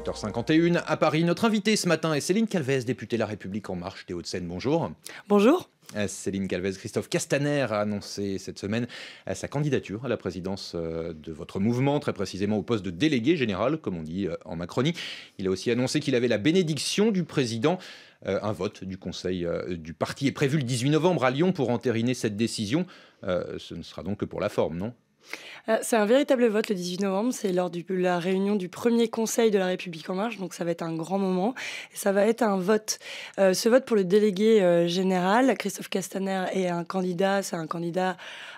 7h51 à Paris. Notre invité ce matin est Céline Calvez, députée La République En Marche des Hauts-de-Seine. Bonjour. Bonjour. Euh, Céline Calvez, Christophe Castaner a annoncé cette semaine euh, sa candidature à la présidence euh, de votre mouvement, très précisément au poste de délégué général, comme on dit en Macronie. Il a aussi annoncé qu'il avait la bénédiction du président. un vote du Conseil du parti est prévu le 18 novembre à Lyon pour entériner cette décision. ce ne sera donc que pour la forme, non euh, c'est un véritable vote le 18 novembre. C'est lors de la réunion du premier conseil de la République en marche. Donc ça va être un grand moment. ça va être un vote. Euh, ce vote pour le délégué euh, général, Christophe Castaner est un candidat. C'est un candidat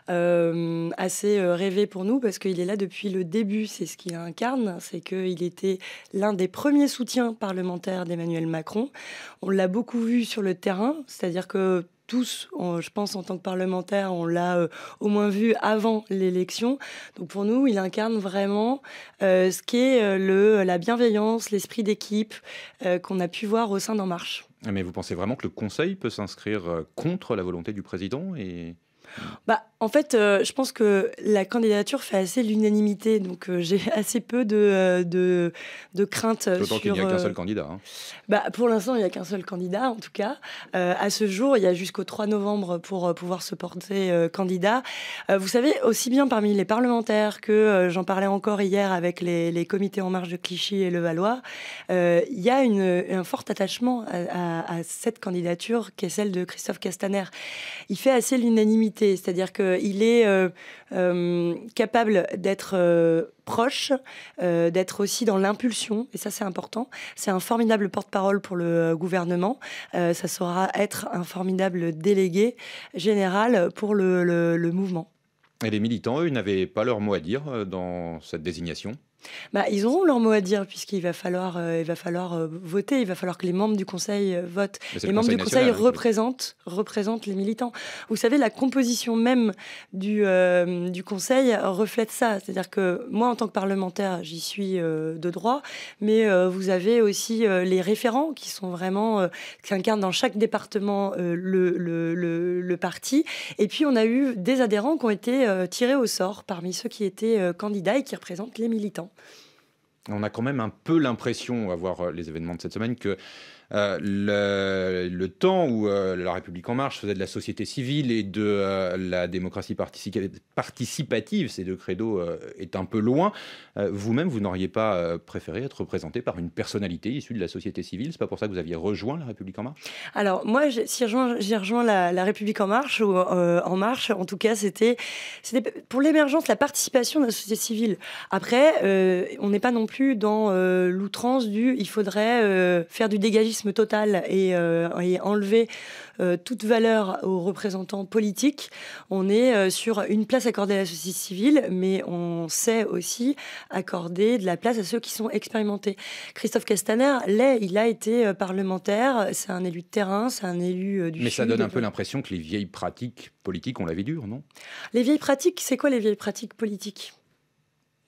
assez rêvé pour nous parce qu'il est là depuis le début. C'est ce qu'il incarne. C'est qu'il était l'un des premiers soutiens parlementaires d'Emmanuel Macron. On l'a beaucoup vu sur le terrain. C'est-à-dire que tous, je pense, en tant que parlementaire, on l'a euh, au moins vu avant l'élection. Donc pour nous, il incarne vraiment euh, ce qu'est euh, le, la bienveillance, l'esprit d'équipe qu'on a pu voir au sein d'En Marche. Mais vous pensez vraiment que le Conseil peut s'inscrire contre la volonté du président et... Bah, en fait, euh, je pense que la candidature fait assez l'unanimité, donc euh, j'ai assez peu de, craintes. Euh, de, de craintes. qu'il n'y a qu'un seul candidat. Hein. Bah, pour l'instant, il n'y a qu'un seul candidat, en tout cas. à ce jour, il y a jusqu'au 3 novembre pour pouvoir se porter candidat. vous savez, aussi bien parmi les parlementaires que j'en parlais encore hier avec les, les, comités en marge de Clichy et Levallois, il y a une, un fort attachement à cette candidature qui est celle de Christophe Castaner. Il fait assez l'unanimité, c'est-à-dire que euh, il est euh, euh, capable d'être proche, d'être aussi dans l'impulsion, et ça c'est important. C'est un formidable porte-parole pour le gouvernement, ça saura être un formidable délégué général pour le, le mouvement. Et les militants, eux, n'avaient pas leur mot à dire dans cette désignation bah, ils auront leur mot à dire, puisqu'il va falloir, euh, il va falloir euh, voter, il va falloir que les membres du Conseil euh, votent. Les membres du Conseil hein, représentent, représentent les militants. Vous savez, la composition même du, du Conseil reflète ça. C'est-à-dire que moi, en tant que parlementaire, j'y suis de droit, mais vous avez aussi les référents qui sont vraiment, qui incarnent dans chaque département le, le, le, parti. Et puis, on a eu des adhérents qui ont été tirés au sort parmi ceux qui étaient candidats et qui représentent les militants on a quand même un peu l'impression, à voir euh, les événements de cette semaine, que euh, le, temps où euh, la République en marche faisait de la société civile et de euh, la démocratie participative, ces deux credos est un peu loin. Vous-même, vous, n'auriez pas préféré être représenté par une personnalité issue de la société civile C'est pas pour ça que vous aviez rejoint la République en marche Alors moi, j'ai rejoint la, la, République en marche ou en marche. En tout cas, c'était pour l'émergence, la participation de la société civile. Après, on n'est pas non plus dans l'outrance du il faudrait faire du dégagisme total et, euh, enlever euh, toute valeur aux représentants politiques. On est euh, sur une place accordée à la société civile, mais on sait aussi accorder de la place à ceux qui sont expérimentés. Christophe Castaner, l'est, il a été parlementaire, c'est un élu de terrain, c'est un élu du... Mais ça donne un peu l'impression que les vieilles pratiques politiques, ont la vie dure, non Les vieilles pratiques, c'est quoi les vieilles pratiques politiques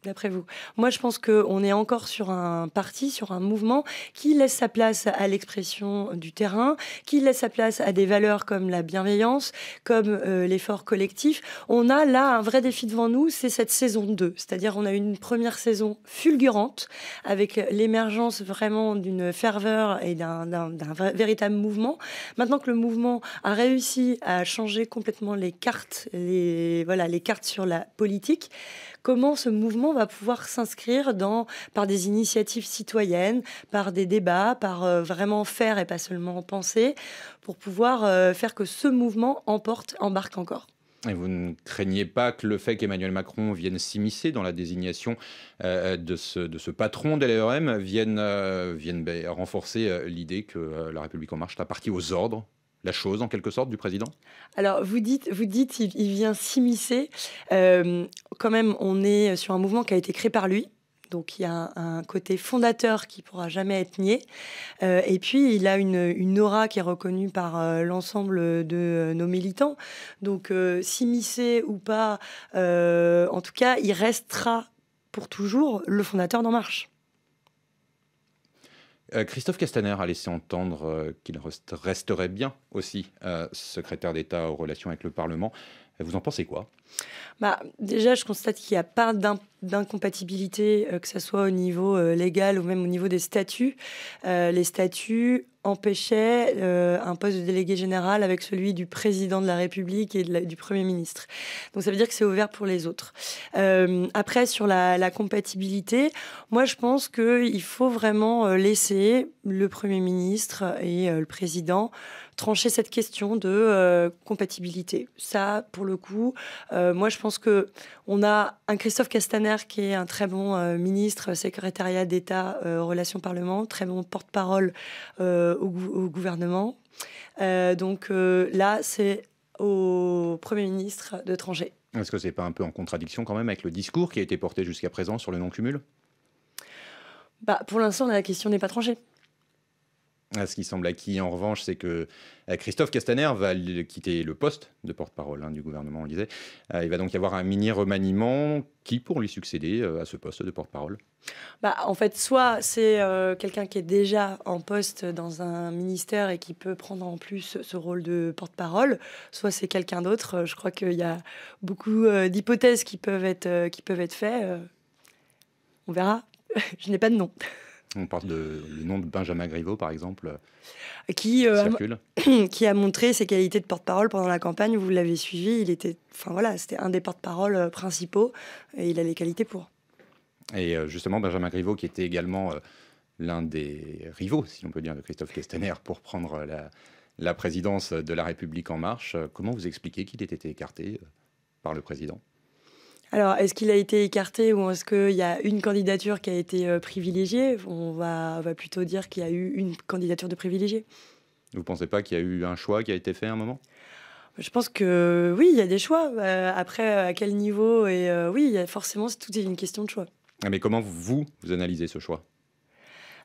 d'après vous Moi, je pense qu'on est encore sur un parti, sur un mouvement qui laisse sa place à l'expression du terrain, qui laisse sa place à des valeurs comme la bienveillance, comme euh, l'effort collectif. On a là un vrai défi devant nous, c'est cette saison 2. C'est-à-dire on a une première saison fulgurante, avec l'émergence vraiment d'une ferveur et d'un véritable mouvement. Maintenant que le mouvement a réussi à changer complètement les cartes, les, voilà, les cartes sur la politique, comment ce mouvement va pouvoir s'inscrire par des initiatives citoyennes, par des débats, par euh, vraiment faire et pas seulement penser, pour pouvoir euh, faire que ce mouvement emporte, embarque encore. Et vous ne craignez pas que le fait qu'Emmanuel Macron vienne s'immiscer dans la désignation euh, de, ce, patron de l'ERM vienne, ben, renforcer l'idée que La République en marche est partie aux ordres la chose en quelque sorte du président Alors vous dites, vous dites, il, vient s'immiscer. Euh, quand même, on est sur un mouvement qui a été créé par lui. Donc il y a un, côté fondateur qui pourra jamais être nié. Euh, et puis il a une, aura qui est reconnue par euh, l'ensemble de nos militants. Donc s'immiscer ou pas, en tout cas, il restera pour toujours le fondateur d'En Marche. Euh, Christophe Castaner a laissé entendre euh, qu'il resterait bien aussi euh, secrétaire d'État aux relations avec le Parlement. Vous en pensez quoi bah, Déjà, je constate qu'il n'y a pas d'incompatibilité, euh, que ce soit au niveau euh, légal ou même au niveau des statuts. Euh, les statuts empêchaient un poste de délégué général avec celui du président de la République et du Premier ministre. Donc ça veut dire que c'est ouvert pour les autres. après, sur la, la, compatibilité, moi je pense qu'il faut vraiment laisser le Premier ministre et le président trancher cette question de euh, compatibilité. Ça, pour le coup, euh, moi, je pense que on a un Christophe Castaner qui est un très bon euh, ministre, secrétariat d'État, relations parlement, très bon porte-parole au, gouvernement. donc là, c'est au Premier ministre de trancher. Est-ce que c'est pas un peu en contradiction quand même avec le discours qui a été porté jusqu'à présent sur le non-cumul bah, Pour l'instant, la question n'est pas tranchée. Ah, ce qui semble acquis en revanche, c'est que euh, Christophe Castaner va quitter le poste de porte-parole hein, du gouvernement, on le disait. Euh, il va donc y avoir un mini remaniement. Qui pour lui succéder euh, à ce poste de porte-parole bah, En fait, soit c'est quelqu'un qui est déjà en poste dans un ministère et qui peut prendre en plus ce rôle de porte-parole, soit c'est quelqu'un d'autre. Je crois qu'il y a beaucoup d'hypothèses qui peuvent être, qui peuvent être faites. on verra. Je n'ai pas de nom. On parle de le nom de Benjamin Griveaux, par exemple, euh, euh, qui, a montré ses qualités de porte-parole pendant la campagne. Vous l'avez suivi, il était, enfin voilà, c'était un des porte-parole euh, principaux et il a les qualités pour. Et justement, Benjamin Griveaux, qui était également l'un des rivaux, si on peut dire, de Christophe Kestener pour prendre la, la présidence de La République En Marche, comment vous expliquez qu'il ait été écarté par le président alors, est-ce qu'il a été écarté ou est-ce qu'il y a une candidature qui a été euh, privilégiée on va, plutôt dire qu'il y a eu une candidature de privilégiée. Vous ne pensez pas qu'il y a eu un choix qui a été fait à un moment Je pense que oui, il y a des choix. Euh, après, à quel niveau Et euh, oui, forcément, tout est une question de choix. Ah, mais comment vous, vous analysez ce choix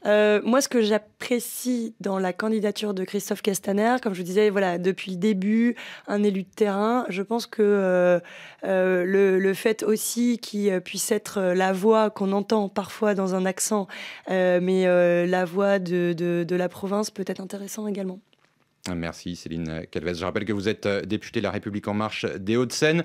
euh, moi, ce que j'apprécie dans la candidature de Christophe Castaner, comme je vous disais, voilà, depuis le début, un élu de terrain, je pense que euh, euh, le, fait aussi qu'il puisse être la voix qu'on entend parfois dans un accent, mais la voix de, la province peut être intéressant également. Ah, merci Céline Calvez. Je rappelle que vous êtes députée de La République En Marche des Hauts-de-Seine.